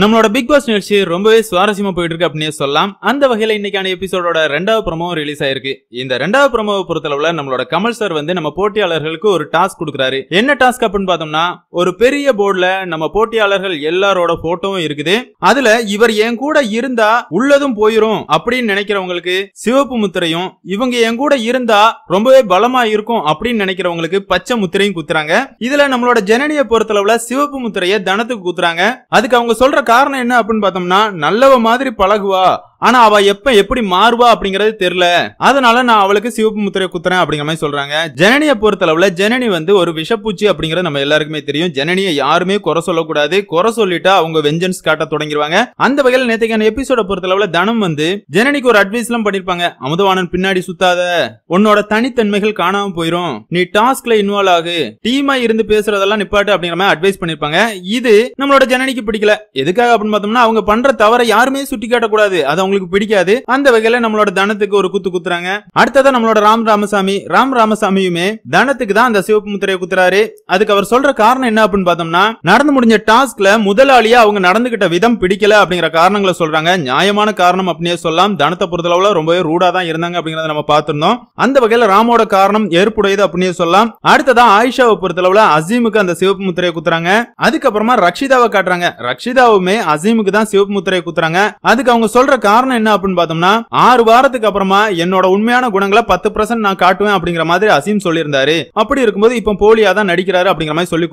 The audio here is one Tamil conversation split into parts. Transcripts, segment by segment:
நம்மளோட பிக் பாஸ் நிகழ்ச்சி ரொம்பவே சுவாரஸ்யமா போயிட்டு இருக்கு அப்படின்னு சொல்லலாம் அந்த வகையில இன்னைக்கான எபிசோடோட ரெண்டாவது பிரமோ ரிலீஸ் ஆயிருக்கு இந்த ரெண்டாவது ப்ரமோவை பொறுத்தளவுல நம்மளோட கமல் சார் வந்து நம்ம போட்டியாளர்களுக்கு ஒரு டாஸ்க் கொடுக்குறாரு என்ன டாஸ்க் அப்படின்னு பார்த்தோம்னா ஒரு பெரிய போர்டுல நம்ம போட்டியாளர்கள் எல்லாரோட போட்டோவும் இருக்குது அதுல இவர் என் கூட இருந்தா உள்ளதும் போயிரும் அப்படின்னு நினைக்கிறவங்களுக்கு சிவப்பு முத்திரையும் இவங்க என் கூட இருந்தா ரொம்பவே பலமா இருக்கும் அப்படின்னு நினைக்கிறவங்களுக்கு பச்சை முத்திரையும் குத்துறாங்க இதுல நம்மளோட ஜனனியை பொறுத்தளவுல சிவப்பு முத்திரையை தனத்துக்கு குத்துறாங்க அதுக்கு அவங்க சொல்ற காரணம் என்ன அப்படின்னு பார்த்தோம்னா நல்லவ மாதிரி பழகுவா ஆனா அவ எப்ப எப்படி மாறுவா அப்படிங்கறது தெரியல அதனால நான் அவளுக்கு சிவப்பு முத்திரை குத்துறேன் அப்படிங்கிற மாதிரி சொல்றாங்க ஜனனியை பொறுத்தளவுல ஜனனி வந்து ஒரு விஷப்பூச்சி அப்படிங்கறது நம்ம எல்லாருக்குமே தெரியும் ஜனனியை யாருமே குறை சொல்லக்கூடாது குறை சொல்லிட்டா அவங்க வெஞ்சன்ஸ் காட்ட தொடங்கிருவாங்க அந்த வகையில் நேத்தைக்கான எபிசோட அளவுல தனம் வந்து ஜனனிக்கு ஒரு அட்வைஸ் எல்லாம் பண்ணிருப்பாங்க அமுதவானன் பின்னாடி சுத்தாத உன்னோட தனித்தன்மைகள் காணாம போயிரும் நீ டாஸ்க்ல இன்வால்வ் ஆகு டீமா இருந்து பேசுறதெல்லாம் நிப்பாட்டு அப்படிங்கிற மாதிரி அட்வைஸ் பண்ணிருப்பாங்க இது நம்மளோட ஜனனிக்கு பிடிக்கல எதுக்காக அப்படின்னு பார்த்தோம்னா அவங்க பண்ற தவறை யாருமே சுட்டி காட்டக்கூடாது அது அவங்க அவங்களுக்கு பிடிக்காது அந்த வகையில நம்மளோட தனத்துக்கு ஒரு குத்து குத்துறாங்க அடுத்ததான் நம்மளோட ராம் ராமசாமி ராம் ராமசாமியுமே தனத்துக்கு தான் அந்த சிவப்பு முத்திரையை குத்துறாரு அதுக்கு அவர் சொல்ற காரணம் என்ன அப்படின்னு பார்த்தோம்னா நடந்து முடிஞ்ச டாஸ்க்ல முதலாளியா அவங்க நடந்துகிட்ட விதம் பிடிக்கல அப்படிங்கிற காரணங்களை சொல்றாங்க நியாயமான காரணம் அப்படின்னே சொல்லலாம் தனத்தை பொறுத்தளவுல ரொம்பவே ரூடா தான் இருந்தாங்க அப்படிங்கறத நம்ம பார்த்திருந்தோம் அந்த வகையில ராமோட காரணம் ஏற்புடையது அப்படின்னே சொல்லலாம் அடுத்ததான் ஆயிஷாவை பொறுத்தளவுல அசீமுக்கு அந்த சிவப்பு முத்திரையை குத்துறாங்க அதுக்கப்புறமா ரக்ஷிதாவை காட்டுறாங்க ரக்ஷிதாவுமே அசீமுக்கு தான் சிவப்பு முத்திரையை குத்துறாங்க அதுக்கு அவங்க சொல்ற காரணம் காரணம் என்ன அப்படின்னு பார்த்தோம்னா ஆறு வாரத்துக்கு அப்புறமா என்னோட உண்மையான குணங்களை பத்து பர்சன்ட் நான் காட்டுவேன் அப்படிங்கிற மாதிரி அசீம் சொல்லியிருந்தாரு அப்படி இருக்கும்போது இப்போ போலியா தான் நடிக்கிறாரு அப்படிங்கிற மாதிரி சொல்லி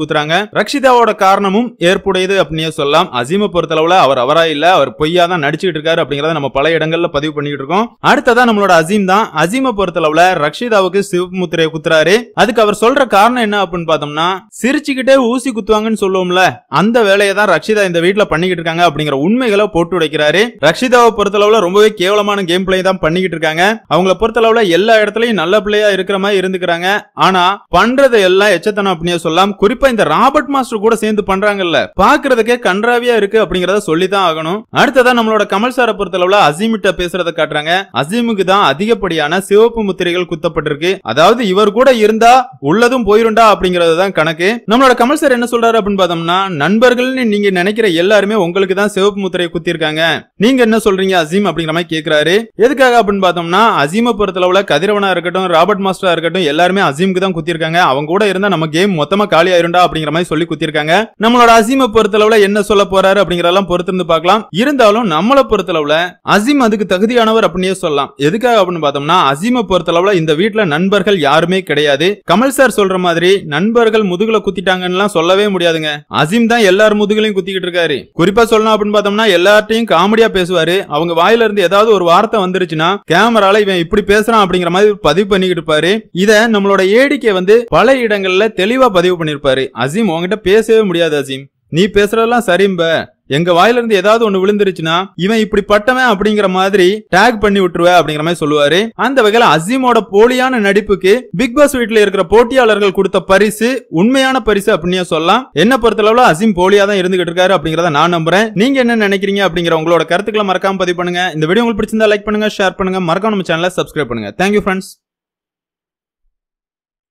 ரக்ஷிதாவோட காரணமும் ஏற்புடையது சொல்லலாம் அசீமை பொறுத்தளவுல அவர் அவரா இல்ல அவர் பொய்யா தான் நடிச்சுட்டு இருக்காரு அப்படிங்கறத நம்ம பல இடங்கள்ல பதிவு பண்ணிட்டு இருக்கோம் அடுத்ததா நம்மளோட அசீம் தான் அசீமை பொறுத்தளவுல ரக்ஷிதாவுக்கு சிவமுத்திரையை குத்துறாரு அதுக்கு அவர் சொல்ற காரணம் என்ன அப்படின்னு பார்த்தோம்னா சிரிச்சுக்கிட்டே ஊசி குத்துவாங்கன்னு சொல்லுவோம்ல அந்த வேலையை தான் ரக்ஷிதா இந்த வீட்டுல பண்ணிக்கிட்டு இருக்காங்க அப்படிங்கிற உண்மைகளை போட்டு உடைக்கிறாரு ரக்ஷிதாவை பொறுத்தளவுல ரொம்பவே கேவலமான கேம் பிளே தான் பண்ணிக்கிட்டு இருக்காங்க அவங்கள பொறுத்தளவுல எல்லா இடத்துலயும் நல்ல பிளேயா இருக்கிற மாதிரி இருந்துக்கிறாங்க ஆனா பண்றது எல்லாம் எச்சத்தனம் அப்படின்னு சொல்லலாம் குறிப்பா இந்த ராபர்ட் மாஸ்டர் கூட சேர்ந்து பண்றாங்கல்ல பாக்குறதுக்கே கன்றாவியா இருக்கு அப்படிங்கறத சொல்லிதான் ஆகணும் அடுத்ததான் நம்மளோட கமல் சாரை பொறுத்தளவுல அசீமிட்ட பேசுறத காட்டுறாங்க அசீமுக்கு தான் அதிகப்படியான சிவப்பு முத்திரைகள் குத்தப்பட்டிருக்கு அதாவது இவர் கூட இருந்தா உள்ளதும் போயிருண்டா அப்படிங்கறது தான் கணக்கு நம்மளோட கமல் சார் என்ன சொல்றாரு அப்படின்னு பார்த்தோம்னா நண்பர்கள் நீங்க நினைக்கிற எல்லாருமே உங்களுக்கு தான் சிவப்பு முத்திரையை குத்திருக்காங்க நீங்க என்ன சொல்றீங்க அசீம் அப்படிங்கிற மாதிரி கேட்கிறாரு எதுக்காக அப்படின்னு பார்த்தோம்னா அசீமை பொறுத்தளவுல கதிரவனா இருக்கட்டும் ராபர்ட் மாஸ்டரா இருக்கட்டும் எல்லாருமே அசீமுக்கு தான் குத்திருக்காங்க அவங்க கூட இருந்தா நம்ம கேம் மொத்தமா காலி ஆயிருண்டா அப்படிங்கிற மாதிரி சொல்லி குத்திருக்காங்க நம்மளோட அசீமை பொறுத்தளவுல என்ன சொல்ல போறாரு அப்படிங்கிற எல்லாம் பொறுத்திருந்து பார்க்கலாம் இருந்தாலும் நம்மளை பொறுத்தளவுல அசீம் அதுக்கு தகுதியானவர் அப்படின்னே சொல்லலாம் எதுக்காக அப்படின்னு பார்த்தோம்னா அசீமை பொறுத்தளவுல இந்த வீட்டுல நண்பர்கள் யாருமே கிடையாது கமல் சார் சொல்ற மாதிரி நண்பர்கள் முதுகுல குத்திட்டாங்கன்னு சொல்லவே முடியாதுங்க அசீம் தான் எல்லார் முதுகளையும் குத்திக்கிட்டு இருக்காரு குறிப்பா சொல்லணும் அப்படின்னு பார்த்தோம்னா எல்லார்ட்டையும் காமெடியா பேசுவாரு அவங்க அவங்க வாயில இருந்து ஏதாவது ஒரு வார்த்தை வந்துருச்சுன்னா கேமரால இவன் இப்படி பேசுறான் அப்படிங்கிற மாதிரி பதிவு பண்ணிக்கிட்டு இருப்பாரு இத நம்மளோட ஏடிக்கை வந்து பல இடங்கள்ல தெளிவா பதிவு பண்ணிருப்பாரு அசீம் உங்ககிட்ட பேசவே முடியாது அசீம் நீ பேசுறதெல்லாம் சரிம்ப எங்க வாயில இருந்து ஏதாவது ஒண்ணு விழுந்துருச்சுன்னா இவன் இப்படி பட்டவன் அப்படிங்கிற மாதிரி டேக் பண்ணி விட்டுருவ அப்படிங்கிற மாதிரி சொல்லுவாரு அந்த வகையில அசீமோட போலியான நடிப்புக்கு பிக் பாஸ் வீட்டுல இருக்கிற போட்டியாளர்கள் கொடுத்த பரிசு உண்மையான பரிசு அப்படின்னு சொல்லலாம் என்ன அளவுல அசீம் போலியா தான் இருந்துகிட்டு இருக்காரு அப்படிங்கறத நான் நம்புறேன் நீங்க என்ன நினைக்கிறீங்க அப்படிங்கிற உங்களோட கருத்துக்களை மறக்காம பதிவு பண்ணுங்க இந்த வீடியோ உங்களுக்கு பிடிச்சிருந்தா லைக் பண்ணுங்க ஷேர் பண்ணுங்க மறக்காம நம்ம சேனல சப்ஸ்கிரைப் பண்ணுங்க தேங்க்யூ ஃப்ரெண்ட்ஸ்